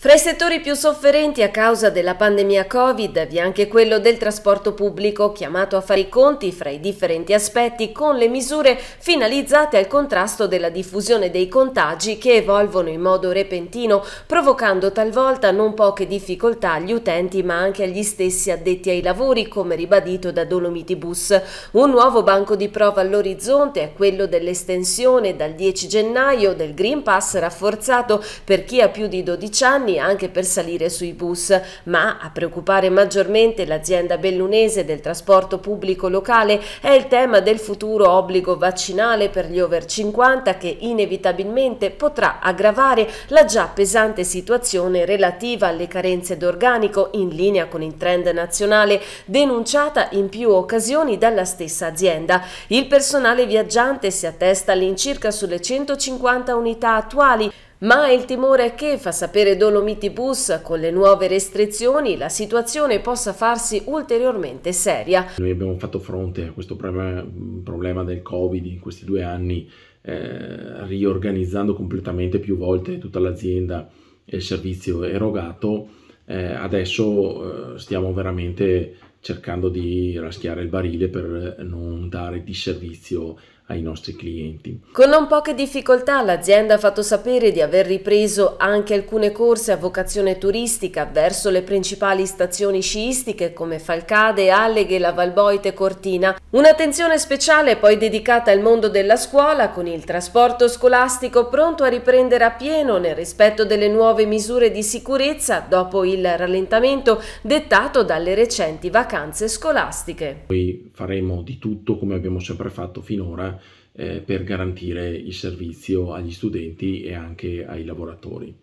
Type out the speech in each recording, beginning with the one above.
Fra i settori più sofferenti a causa della pandemia Covid vi è anche quello del trasporto pubblico, chiamato a fare i conti fra i differenti aspetti con le misure finalizzate al contrasto della diffusione dei contagi che evolvono in modo repentino, provocando talvolta non poche difficoltà agli utenti ma anche agli stessi addetti ai lavori, come ribadito da Dolomiti Bus. Un nuovo banco di prova all'orizzonte è quello dell'estensione dal 10 gennaio del Green Pass rafforzato per chi ha più di 12 anni anni anche per salire sui bus, ma a preoccupare maggiormente l'azienda bellunese del trasporto pubblico locale è il tema del futuro obbligo vaccinale per gli over 50 che inevitabilmente potrà aggravare la già pesante situazione relativa alle carenze d'organico in linea con il trend nazionale denunciata in più occasioni dalla stessa azienda. Il personale viaggiante si attesta all'incirca sulle 150 unità attuali ma il timore è che, fa sapere Dolomitibus, con le nuove restrizioni la situazione possa farsi ulteriormente seria. Noi abbiamo fatto fronte a questo problema, problema del Covid in questi due anni, eh, riorganizzando completamente più volte tutta l'azienda e il servizio erogato. Eh, adesso eh, stiamo veramente cercando di raschiare il barile per non dare disservizio ai nostri clienti. Con non poche difficoltà l'azienda ha fatto sapere di aver ripreso anche alcune corse a vocazione turistica verso le principali stazioni sciistiche come Falcade, Alleghe, La Valboite e Cortina. Un'attenzione speciale poi dedicata al mondo della scuola con il trasporto scolastico pronto a riprendere a pieno nel rispetto delle nuove misure di sicurezza dopo il rallentamento dettato dalle recenti vacanze scolastiche. Noi faremo di tutto come abbiamo sempre fatto finora eh, per garantire il servizio agli studenti e anche ai lavoratori.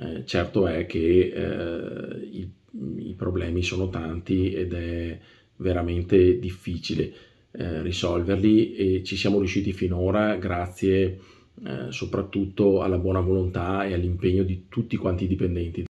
Eh, certo è che eh, i, i, problemi sono tanti ed è veramente difficile eh, risolverli e ci siamo riusciti finora grazie eh, soprattutto alla buona volontà e all'impegno di tutti quanti i dipendenti.